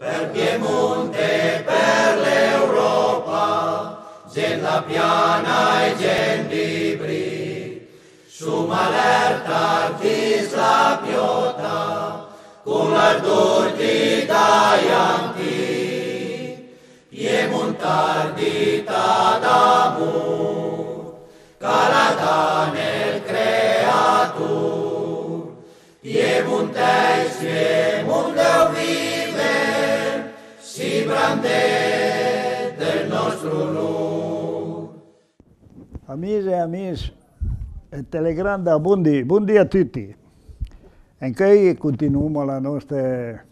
Per Piemonte, per l'Europa, gent la piana e gent di Bri. Su malerta vis la piota, cum l'ardor di daianti. Piemontar di tadamur, calata nel creatur, Piemonteis fiel, grande del nostro Lu. Amiche e amici, e Telegranda, buondì, buondì a tutti. E Anche continuiamo la nostra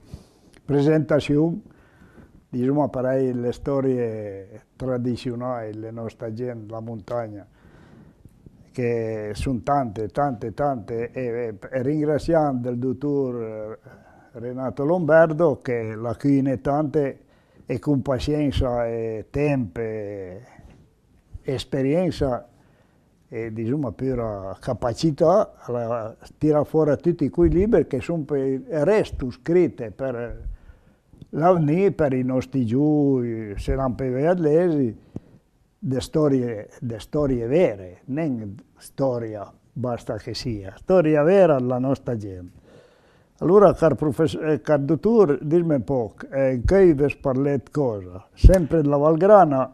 presentazione, diciamo a le storie tradizionali della nostra gente, la montagna che sono tante, tante, tante, e, e ringraziando il dottor Renato Lombardo che la cune tante e con pazienza e tempo e esperienza e diciamo per capacità la, tira fuori tutti quei libri che sono per resto scritti per l'AVNI, per i nostri giù, se non per vedlesi, di storie, storie vere, non storia basta che sia, storia vera alla nostra gente. Allora, caro professore, eh, caro dottor, dimmi un po', eh, che vi parlate cosa? Sempre della Valgrana?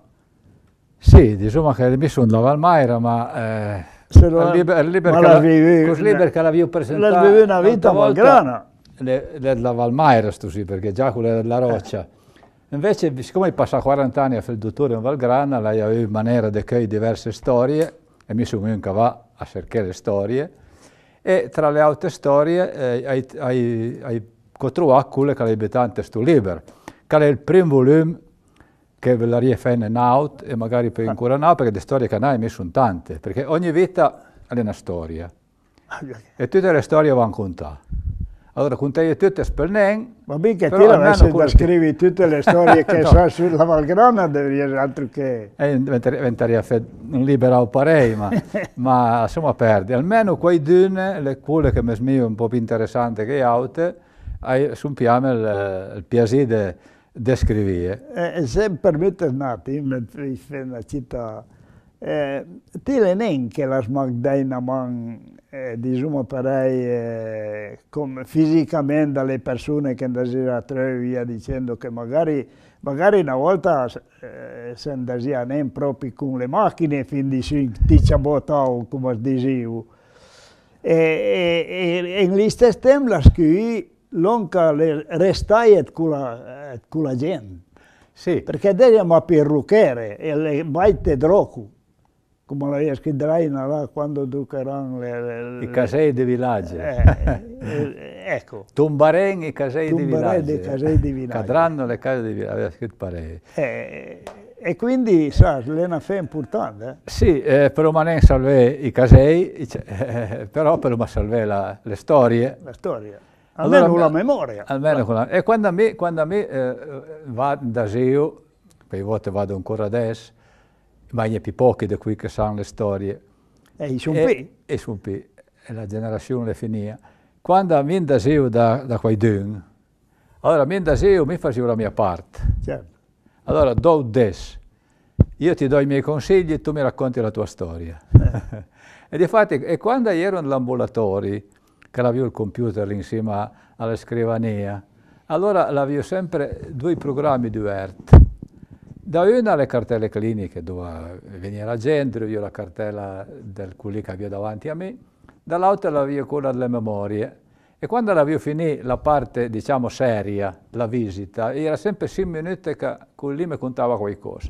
Sì, diciamo che mi sono della Valmaira, ma... Eh, Se lo, liber, liber ma la vivi... Così liber che l'avevo presentata... La vivi una vita Valgrana? Della Valmaira, sto sì, perché già quella della roccia. Invece, siccome passa 40 anni a fare il dottore in Valgrana, lei aveva in maniera di diverse storie, e mi sono venuto a cercare le storie, e tra le altre storie eh, hai, trovato quelle che le abitanti sto libro, che è il primo volume che ve la rifanno in out e magari poi ah. ancora no, perché le storie che ne sono tante, perché ogni vita è una storia ah, e tutte le storie vanno contate. Allora, contai tutte sperneng. Ma mica ti la messi da scrivi tutte le storie che no. so sulla Valgrana, devi essere altro che... E eh, diventaria un libero parei, ma, ma lasciamo perdere. Almeno quei dune, le quelle che mi smio un po' più interessanti che altre, sono più il, il piacere di de scrivere. Eh, e, se mi permette un attimo, mi fai una città... Eh, ti l'elenchi la smagdaina man eh, diciamo parei, eh, fisicamente alle persone che andavano a trovare via dicendo che magari, magari una volta eh, si andavano proprio con le macchine fin di 18 anni, come dicevo. E, e, e, in stesso tempo la scuola non restai con la, eh, con la gente. Sì. Perché eravamo a perrucchiere e le baite drogu come la scridraina là quando ducheranno le, le, le, i casei di villaggio. Eh, eh, eh, ecco. Tombaren i casei Tombarei di villaggio. Casei di villaggio. Cadranno le case di villaggio, aveva scritto parei. Eh, eh, e quindi, sa, è una fe importante. Eh? Sì, però Manen salve i casei, però per ma salvè la, le storie. La storia. Almeno allora, con la memoria. Almeno la... E quando a me, quando a me va da Seo, quei volte vado ancora adesso, ma ne è più pochi di qui che sanno le storie. Eh, e sono qui? E sono qui, e la generazione è finita. Quando mi andasevo da, da quaidun, allora mi andasevo, mi facevo la mia parte. Certo. Allora do des, io ti do i miei consigli e tu mi racconti la tua storia. Eh. e infatti, e quando ero nell'ambulatorio, che avevo il computer insieme alla scrivania, allora avevo sempre due programmi diversi. Da una le cartelle cliniche dove veniva la gente, io la cartella del culì che avevo davanti a me, dall'altra la via quella delle memorie. E quando avevo finito la parte, diciamo, seria, la visita, era sempre 6 minuti che quelli mi contava qualcosa.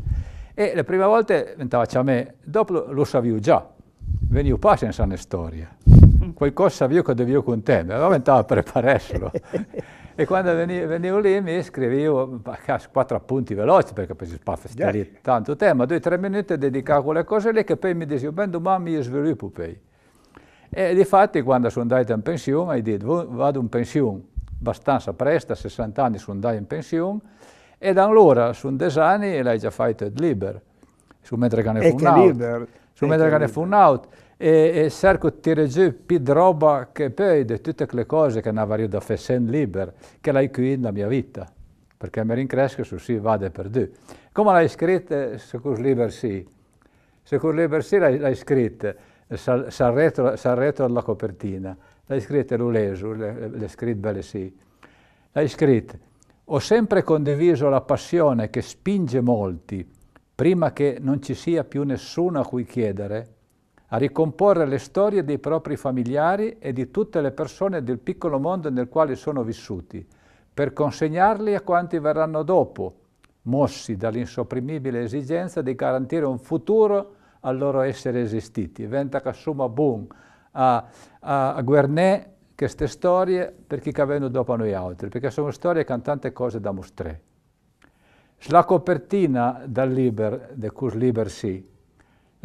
E le prime volte diventava a me, dopo lo sapevo già, venivo qua senza una storia. Qualcosa sapevo che dovevo contare, ma allora diventava prepararselo. E quando venivo, venivo lì mi scrivevo quattro appunti veloci perché poi si spaffa tanto tempo, due o tre minuti dedicavo a quelle cose lì che poi mi dicevo, ben domani mi sviluppo poi. E difatti quando sono andato in pensione, ho detto, vado in pensione, abbastanza presto, a 60 anni sono andato in pensione, e da allora sono design e l'hai già fatto libero, su mentre che ne fu un out. Su mentre che ne fu un out e, e cerco di tirare più di roba che poi di tutte le cose che avevo da fare libero, che l'hai qui nella mia vita, perché mi rincresco su sì, vado per due. Come l'hai scritta, su cui libero sì, su cui libero sì l'hai scritta, s'arretro alla copertina, l'hai scritta l'ulesu, l'hai scritta belle sì, l'hai scritta. Ho sempre condiviso la passione che spinge molti, prima che non ci sia più nessuno a cui chiedere, a ricomporre le storie dei propri familiari e di tutte le persone del piccolo mondo nel quale sono vissuti, per consegnarli a quanti verranno dopo, mossi dall'insopprimibile esigenza di garantire un futuro al loro essere esistiti. Venta Kassuma Boom a, a, a Guernè queste storie per chi che vengono dopo a noi altri, perché sono storie che hanno tante cose da mostrare. La copertina dal Liber, de Cus Liber sì,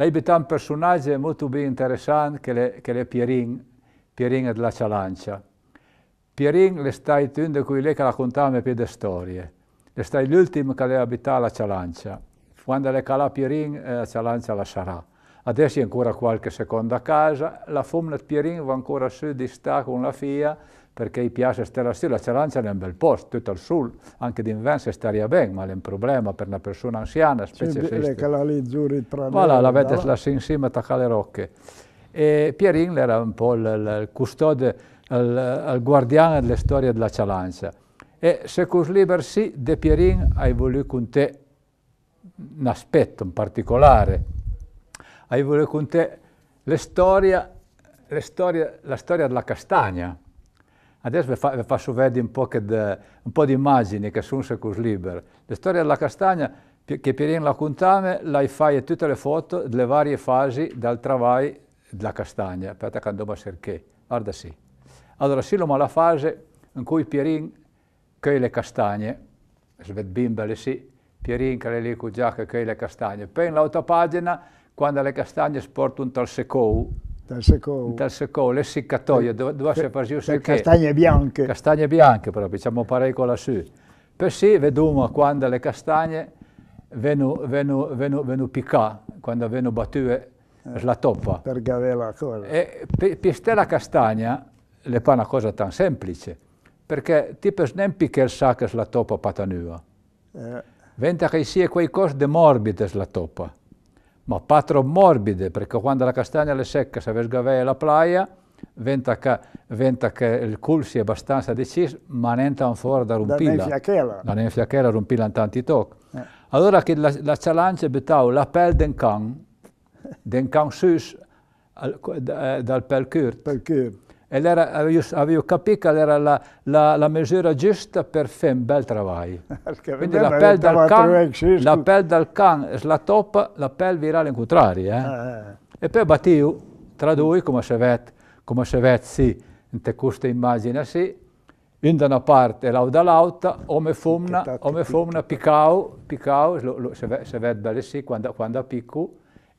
lei è un personaggio molto interessante che è, che è Pierin, Pierin della Cialancia. Pierin è sta in di cui lei che raccontava più di storie. È sta l'ultimo che le abita la Cialancia. Quando le cala Pierin, eh, la Cialancia la sarà adesso è ancora qualche seconda casa, la Fomnet Pierin va ancora su di sta con la FIA perché gli piace stare a la Cialancia è un bel posto, tutto al sud, anche d'inverno staria bene, ma è un problema per una persona anziana, specie se... Sì, che la lì giù ritrano... Voilà, la vede la insieme a le rocche. E Pierin era un po' il, il custode, il, il guardiano delle storie della Cialancia. E se Cusliber sì, De Pierin ha voluto con te un aspetto in particolare, hai voluto con te le storie, le storie, la storia della castagna. Adesso vi, faccio vedere un po', de, un po di immagini che sono così libere. La storia della castagna che Pierin la contame, la fai tutte le foto delle varie fasi del travai della castagna, Aspetta te quando va cercare. Guarda sì. Allora, sì, ma la fase in cui Pierin coglie le castagne, svet bimbele sì, Pierin che le lì con giacca coglie le castagne, poi in l'autopagina pagina quando alle castagne sporto un talsecou, talsecou. talsecou, le siccatoie, eh, dove si fa giù le castagne bianche. Castagne bianche proprio, diciamo parecchio lassù. Per sì, vediamo quando le castagne vengono, vengono, piccate, quando vengono battute eh, la toppa. Per la ancora. E pistare la castagna le fa una cosa tan semplice, perché tipo non picca il sacco la toppa patanua. Eh. Venta che sia qualcosa di morbido la toppa ma patro morbide, perché quando la castagna è secca, se vesgavè la playa, venta che, venta che il cul è abbastanza deciso, ma non è fuori da rompila. Non è fiacchella. rompila in tanti tocchi. Eh. Allora che la, la challenge betau la pel den can, den can sus, eh, dal pel curt. Pel curt. E era, io avevo capito che era la, la, la, misura giusta per fare un bel lavoro. Quindi la pelle dal can, la dal can è la toppa, la pelle virale in contrario. Eh? Ah, eh. E poi battevo tra due, come si vede, come si vede sì, in questa immagine sì, in da una parte l'auda l'auta, come fumna, come fumna, piccao, piccao, se vede bene sì, quando, quando picco,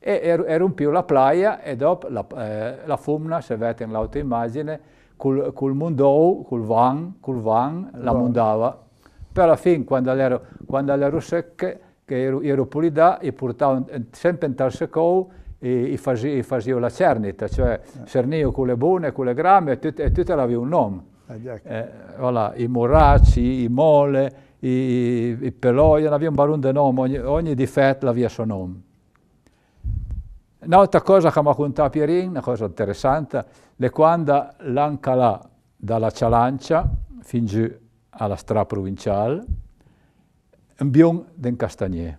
e rompiu er, la playa e dopo la, eh, la fumna, se vedete nell'autoimmagine, col, col mondou, col van, col van la mondava. Però alla fine, quando ero, quando ero secca, che ero, ero pulita, e portavo sempre in tal secco e, e facevo la cernita, cioè eh. con le buone, con le gramme, e tutte, tutte avevano un nome. Eh, eh, voilà, I moracci, i mole, i, i peloia, aveva un barone di nome, ogni, ogni difetto aveva suo nome. Un'altra cosa che mi ha contato Pierin, una cosa interessante, è quando l'ancala dalla Cialancia fin giù alla strada provinciale, un bion del castagnier.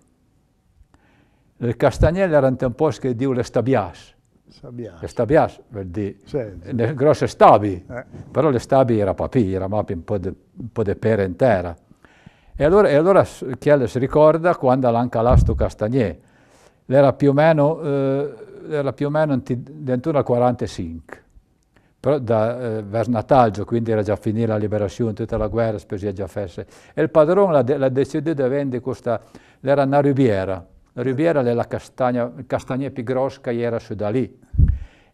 Il castagnier era un tempo che diceva le stabias. Le stabias vuol dire le grosse stabi, eh. però le stabi era papi, era un po' di, un po di pera intera. E allora, e allora si ricorda quando l'ancala sto castagnier, era più o meno, eh, era più o meno dentro la 45, però da, eh, verso quindi era già finita la liberazione, tutta la guerra, spese già fesse. E il padrone la, de, la decide di vendere questa, era una rubiera, la rubiera era la castagna, il castagnè più grossa che era su da lì,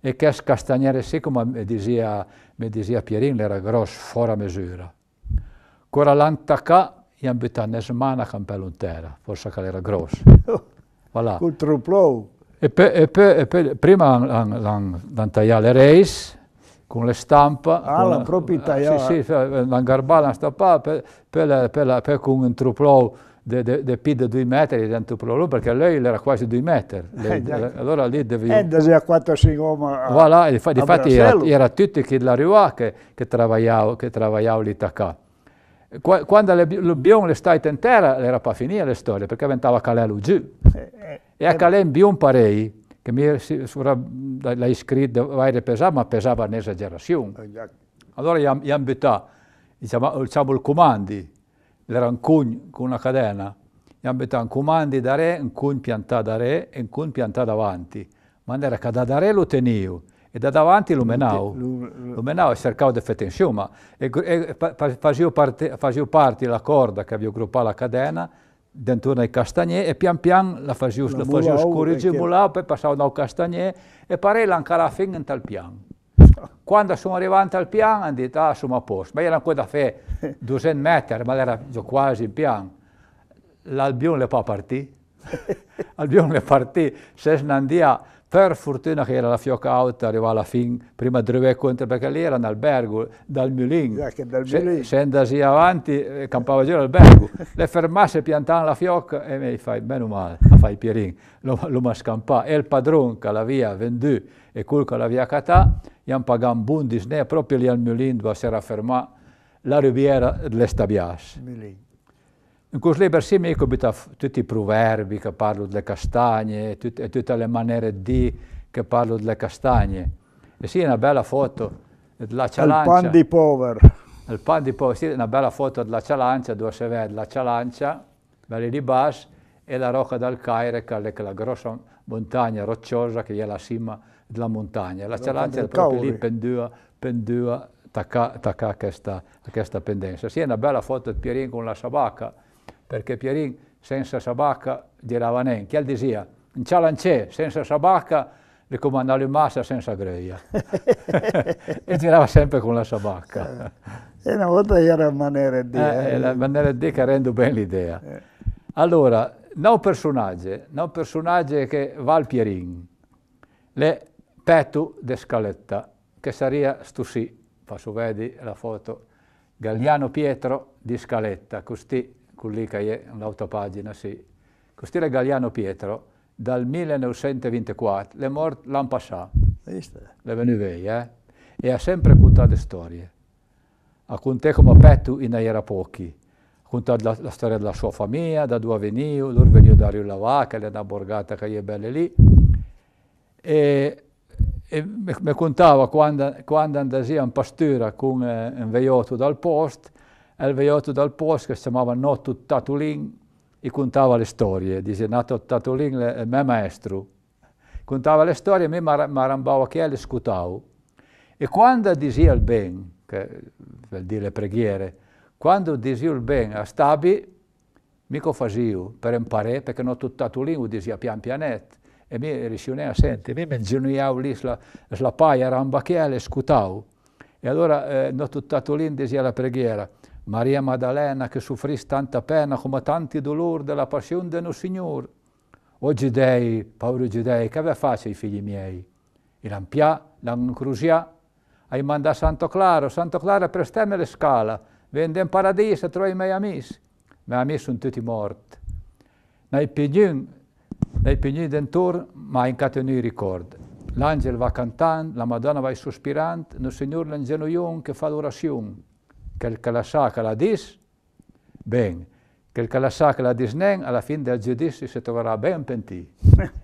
e che castagnere sì, come mi diceva, mi diceva Pierin, era grosso, fuori misura. Cora l'antacà, in abitano una settimana a Campello intera, forse che era grosso. Voilà. Controplou. E poi, e poi, e poi prima l'hanno tagliato le reis con le stampa. Ah, l'hanno proprio tagliato. Ah, sì, sì, l'hanno garbato, l'hanno stappato, per, con un truplou del più di due metri dentro per perché lei era quasi due metri. Eh, le, allora lì devi... E eh, da 4 5 uomini a, voilà, difatti era, era tutti che la Rua che, lavoravano lì a quando l'Albion le stait in terra era per finire la storia perché ventava calè lo giù eh, eh, e a calè eh, un bion parei che mi l'ha scritto vai pesare, ma pesava un'esagerazione allora gli hanno buttato diciamo, il comandi era un cugno con una catena gli hanno un comandi da re un cugno piantato da re e un cugno piantato davanti ma non era che da re lo tenivo e da davanti Lumenau. Lumenau cercava di fare insieme. E, e facevo parte, della corda che avevo gruppato la catena dentro ai castagnè e pian piano la facevo, la la scorreggere mulao, poi passavo dal castagnè e parei ancora alla fine in tal piano. Quando sono arrivato al piano hanno detto, ah, sono a posto. Ma era ancora da fare 200 metri, ma era quasi in piano. L'Albion le fa partire. Albion le partì, se ne andava per fortuna che era la fioca alta, arrivò alla fine, prima di Drevet contro, perché lì era un albergo, dal Mulin. Yeah, Scendasi avanti, eh, campava giù l'albergo. Le fermasse, piantavano la fiocca e mi fai, meno male, la fai Pierin, lo, lo ma E il padron che l'aveva venduto e quel che l'aveva catà, gli hanno pagato un buon disney proprio lì al Mulin dove si era fermata la riviera dell'Estabias. Mulin. In questo libro sì, mi ricordo tutti i proverbi che parlano delle castagne e tutte le maniere di che parlano delle castagne. E sì, è una bella foto della cialancia. Il pan di povero. Il pan di povero, sì, una bella foto della cialancia dove si vede la cialancia, bella di basso, e la rocca del Caire, che è la grossa montagna rocciosa che è la cima della montagna. La cialancia è proprio lì pendua, pendua, tacca, questa, a questa pendenza. Sì, è una bella foto di Pierin con la sabacca perché Pierin senza Sabacca girava nen. Chi diceva? In Cialancè senza Sabacca le comandava in massa senza greia. e girava sempre con la Sabacca. Eh, e una volta era maniera di... Eh, eh. La maniera di che rende ben l'idea. Eh. Allora, non personaggio, non personaggio che Val Pierin, le petto de scaletta, che sarebbe stusì, faccio vedere la foto, Galliano Pietro di scaletta, così collega è un'altra pagina, sì. Costiera Galliano Pietro, dal 1924, le morte l'hanno passata, le venue, eh? E ha sempre contato storie. Ha contato come petto in era pochi. Ha contato la, la, storia della sua famiglia, da dove veniva, lui veniva da Rio Lavà, che è una borgata che è bella lì. E, e mi contava quando, quando andava in pastura con eh, un veiotto dal posto, il alveoto dal posto che si chiamava Notu Tatulin e contava le storie. Dice Nato Tatulin è mio maestro. Contava le storie e mi marambava che le scutavo. E quando diceva il ben, che vuol dire le preghiere, quando diceva il ben a Stabi, mica facevo per imparare, perché non Tatulin lo diceva pian pianetto. E mi riuscivo a sentire, mi ingenuiavo lì sulla, sulla paia, rambacchiale, scutavo. E allora eh, non tuttato lì, diceva la preghiera. Maria Maddalena che soffrisse tanta pena come tanti dolori della passione del nostro Signore. O Gidei, povero Gidei, che aveva fatto i figli miei? I lampià, l'ancrusià, hai mandato Santo Claro, Santo Claro per stemme le scala, vende in paradiso e trovi i miei amici. Ma I miei amici sono tutti morti. Nei pignon, nei pignon d'intorno, ma in catene ricordo. L'angelo va cantando, la Madonna va sospirando, il Signore l'ingegno che fa l'orazione che sa Quelcalasà Caladis, ben. Quelcalasà Caladis nen, alla fine del giudizio si troverà ben pentì.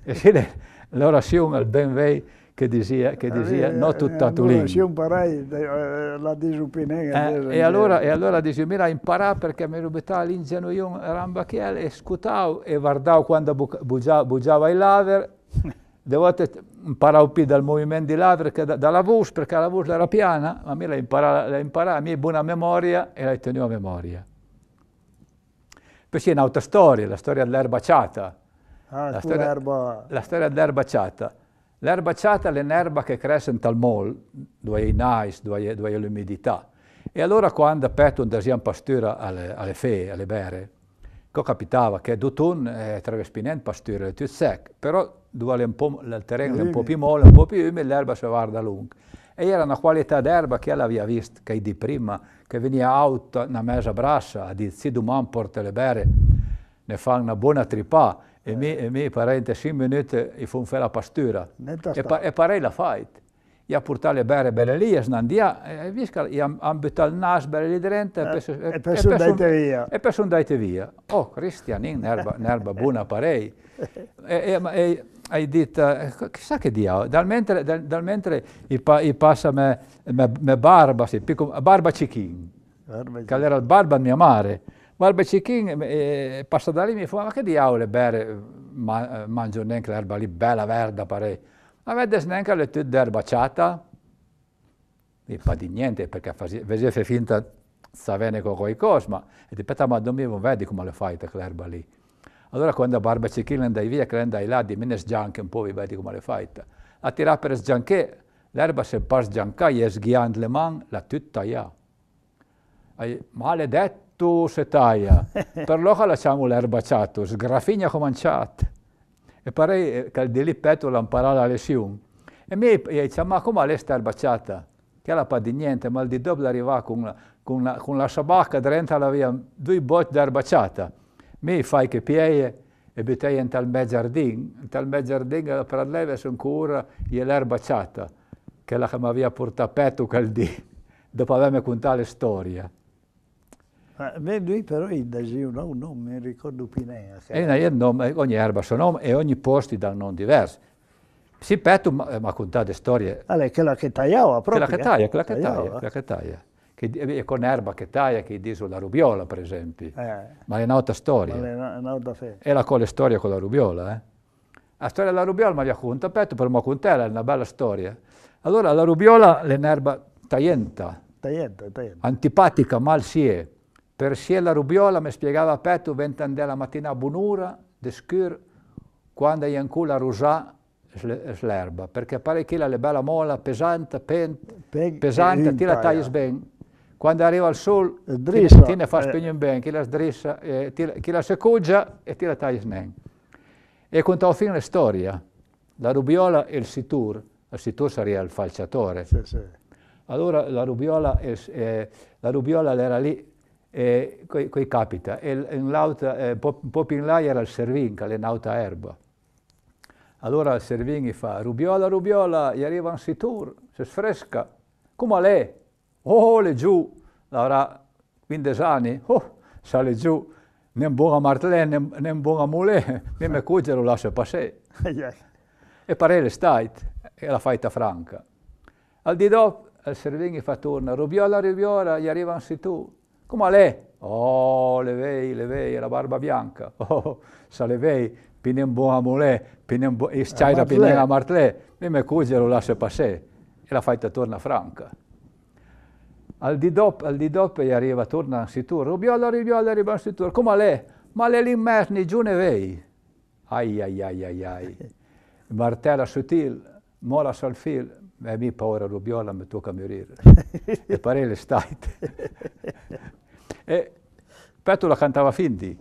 e l'orazione al ben vei che dizia, che eh, dizia no eh, tutta Tulin. L'orazione parai, eh, la disupinega. Eh, e allora, e allora dice, mira imparà perché mi rubetà l'ingenuione rambachiel e scutau e guardau quando bugiava il laver dovete imparare più dal movimento di là, che da, dalla voce, perché la voce era piana, ma me la imparava, la imparava, mia buona memoria e la tenevo a memoria. Poi c'è un'altra storia, la storia dell'erba ciata. Ah, la, storia, la storia dell'erba ciata. L'erba ciata è un'erba che cresce in tal mol, dove è nice, dove è l'umidità. E allora quando aperto un desian pastura alle, alle fee, alle bere, Ko kapitava ke do tun e eh, treve spinent pa shtyrë ty sek, però il terreno è un po più molle, un po più umido, l'erba si guarda lunga. E era una qualità d'erba che l'aveva vista, che di prima, che veniva alta, una mezza brassa, a dire, se domani porta le bere, ne fa una buona tripà, e eh. mi, e mi parente, 5 minuti, e fa fare la pastura. E, pa, e parei la fai ja portali bere belle lì, e snandia, e viscal, ja ambutal nas belle lì dentro, e perso, e, e eh, perso date via. E perso date via. Oh, Christianin, nerba, nerba buona parei. E, e, e hai detto, eh, chissà che dia, dal mentre, dal, dal mentre i, pa, i passa me, me, me barba, sì, picco, barba cichin, che era barba mia mare. Barba cichin eh, passa da lì e mi fa, ma che diavolo bere, ma, eh, mangio neanche l'erba lì, bella verda parei. Avete neanche l'etude d'erba ciata? non fa di niente perché faceva finta di bene con qualcosa, ma e aspetta, ma non vedi come le fai te l'erba lì. Allora quando la barba ci chiede, andai via, che andai là, di me sgianche un po', vedi come le fai te. La tirà per sgianche, l'erba se par sgianca, e sghiand le mani, la tutta ja. Maledetto se taia, per lo che lasciamo l'erba ciata, sgrafigna cominciata e pare eh, che il petto l'imparò la lezione. E mi dice, ma come è questa baciata? Che la pa di niente, ma di dopo arriva con la, con la, con la sabacca dentro la via, due botte da baciata. Mi fai che pieghe e buttai in tal mezzo giardino, in tal mezzo mezzardin per lei sono ancora l'erba baciata, che la che mi aveva portato a petto quel dì, dopo avermi contato la storia lui però gli diceva un nome, non ricordo più neanche. E eh, ogni erba ha un nome e ogni posto ha un nome diverso. Si petto ma, eh, ma contate storie. Allora, quella che tagliava proprio. Quella che eh? taglia, quella che taglia, quella che taglia. Che, con erba che taglia, che dice la rubiola per esempio. Eh. Ma è un'altra storia. Ma è un'altra fede. E la con le storie con la rubiola, eh. La storia della rubiola mi ha contato, petto per me contare, è una bella storia. Allora la rubiola è un'erba taglienta. Taglienta, taglienta. Antipatica, mal si è per la Rubiola mi spiegava Petto vent'anni la mattina a Bunura, de scur, quando è ancora rusà l'erba, perché pare che la bella mola pesante, pen, pesante, eh, ti la tagli bene. Quando arriva il sole, ti, ti ne fa spegnere bene, chi la sdrissa, eh, chi la secugia e ti la tagli bene. E contavo fino la storia, la Rubiola e il Situr, il Situr sarebbe il falciatore. Sì, sì. Allora la Rubiola, eh, la Rubiola era lì eh, qui capita. E l'auta, eh, un po' più in là era il Servin, che è un'altra erba. Allora il Servin gli fa, Rubiola, Rubiola, gli arriva un situr, si sfresca. Come lei? Oh, le giù, avrà 15 anni, oh, sale giù, né buona martellè, né, né buona mulè, né me cugge lo lascia passare. e parere stai, e la faita franca. Al di dopo il Servin gli fa torna, Rubiola, Rubiola, gli arriva un situr. Come lei? Oh, levei, levei, la barba bianca. Oh, sa levei, pinem boa molè, pinem boa, e stai eh, da pinem a martlè. Mi me cugge lo lascia passare. E la faita torna franca. Al di dopo, al di dopo, e arriva, torna in situr. Rubiola, rubiola, arriva in situr. Come lei? Ma le l'immerni giù ne vei. Ai, ai, ai, ai, ai. Martella sottile mola sal fil, e mi paura rubiola mi tocca morire. e pare l'estate. e Petula cantava Findi.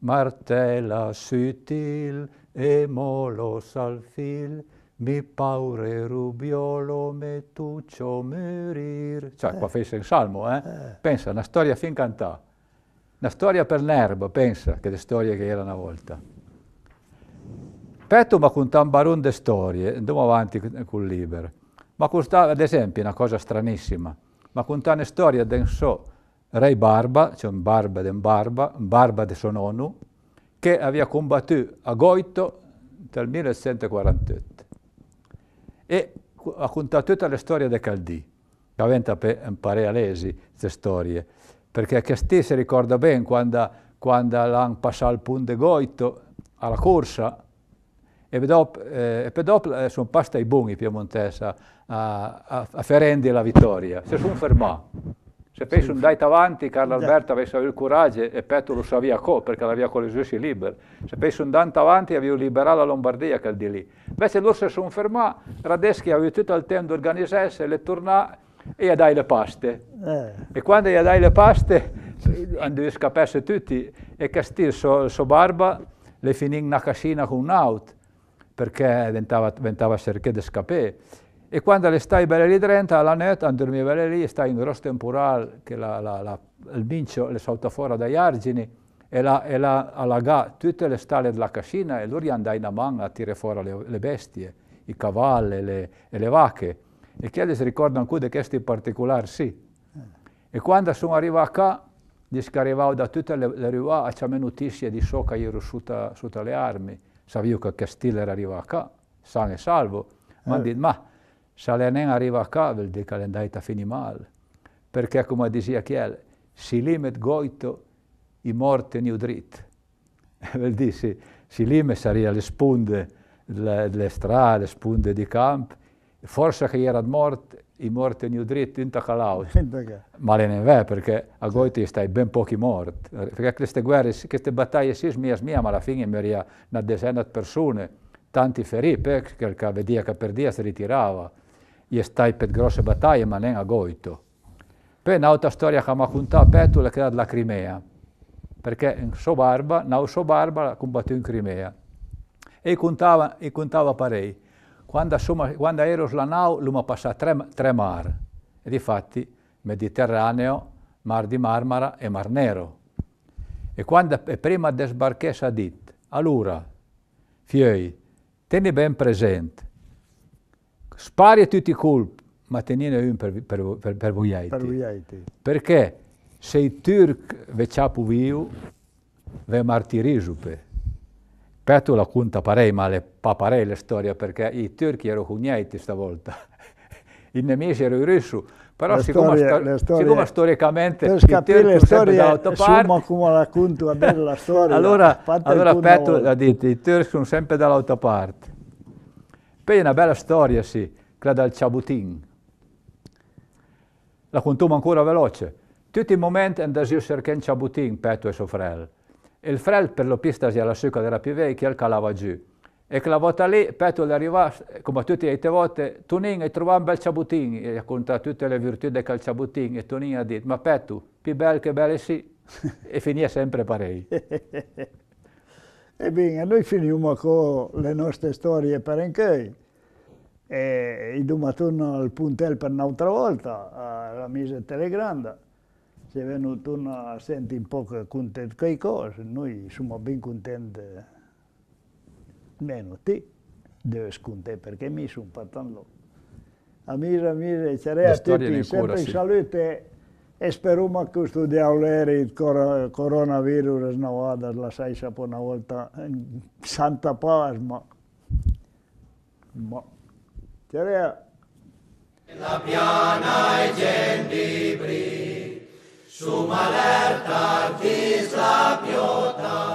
Martella sutil e molo sal fil, mi paure rubiolo me tuccio morir. Cioè, qua eh. fece il salmo, eh? eh? Pensa, una storia fin cantata. Una storia per l'erba, pensa, che le storie che era una volta. Petto ma conta un barone di storie, andiamo avanti con il libro. Ma conta, ad esempio, una cosa stranissima, ma conta una storia di so, re Barba, cioè un barba di un barba, un barba di suo nonno, che aveva combattuto a Goito dal 1148. E ha contato tutta la storia di Caldì, che aveva imparato a lesi queste storie, perché Castì si ricorda bene quando, quando l'hanno passato al punto di Goito alla corsa, e dopo, eh, dopo eh, sono passati i buoni piemontesa a, a, a Ferendi la Vittoria, si sono fermati. Se pensi dato avanti, Carlo Alberto avesse avuto il coraggio e Petto lo sapeva co, perché l'aveva con le sue libere. Se pensi dato avanti, aveva liberato la Lombardia che è di lì. Invece loro si sono fermati, Radeschi aveva tutto il tempo di organizzarsi, le tornò e a dai le paste. Eh. E quando gli dai le paste, andavano a scappare tutti e Castillo, so, so barba, le finì in una casina con un auto perché diventava, diventava cerché di scappare. E quando le stai belle lì dentro, alla net, andormi belle lì, stai in grosso temporale, che la, la, la, il mincio le salta fuori dagli argini, e la, e la allagà tutte le stalle della cascina, e loro andai in mano a tirare fuori le, le bestie, i cavalli le, e le vacche. E chi se ricorda ancora di questi in particolare, sì. E quando sono arrivato qua, discarivavo da tutte le, le rivà a ciamenutissi di ciò che ero sotto le armi sapevo che Castiller arriva qua, sano e salvo. Ma eh. Dit, ma se l'Enen arriva qua vuol dire che a finire male. Perché come diceva Chiel, si limet goito i morti new drit. vuol dire, si, si limet saria le spunde, delle strade, le spunde di camp, forse che erano morti, i morti nu dritt inte kalla out. Ma det är värd, perché a Goiti stai ben pochi morti. Perché queste guerre, queste battaglie sismiche, mia, ma alla fine muoia una decina di persone, tanti feriti, perché eh, vedia che per dia si ritirava. E stai per grosse battaglie, ma non a Goito. Poi un'altra storia che mi ha raccontato Petula, che era della Crimea. Perché in Sobarba, Nau Sobarba combatté in Crimea. E contava, e contava parecchio. Quando, assuma, quando ero sulla nau, l'uomo passato tre, tre mari, e difatti Mediterraneo, Mar di Marmara e Mar Nero. E quando e prima di sbarcare sa dit, allora, fiei, tieni ben presente, spari tutti i colpi, ma tenine un per, per, per, per voi. Per Perché se i turc ve ciapu viu, ve martirisupe. Petul racconta parei male, paparei la storia perché i turchi erano cugnetti stavolta, i nemici erano i russi, però le siccome, storie, storie, siccome storicamente per capire le storie dall'altra parte, come racconto va bene la storia. allora allora Petul ha detto i turchi sono sempre dall'altra parte. Poi è una bella storia, sì, quella del Ciabutin. La contiamo ancora veloce. Tutti i momenti in cui cercano Ciabutin, Petul e sua fratello il-frel per l-opista ġela xika dera pivejki l-kalava ġi. Ek la vota li, petu come arrivax, kuma tuti għajte vote, tunin għaj truvan bel ċabutini, jekun ta' tutte le virtù del de e ċabutini, ha detto, ma petu, più bel che bel si, e finì sempre parei. Ebbene, noi finiamo con le nostre storie per Enchei. E torno al puntel per un'altra volta, alla mise Telegranda. si è venuto uno poc un po' contento no? I som noi content ben contenti, sí. te, devi perquè a mi sono patando. lo. A mi, a i sempre in salute e speriamo che questo diavolo il coronavirus non vada, la saixa per una volta, en santa Paz, ma... ma... c'era... La piana gent gente Sum alerta tis labiota,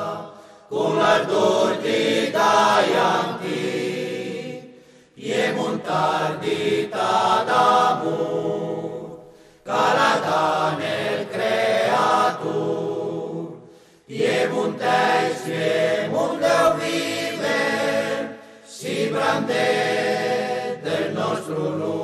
cum ardor ti daianti, piem un tardita d'amor, calata nel creatur, piem un teis, piem un vive, si brande del nostro lume.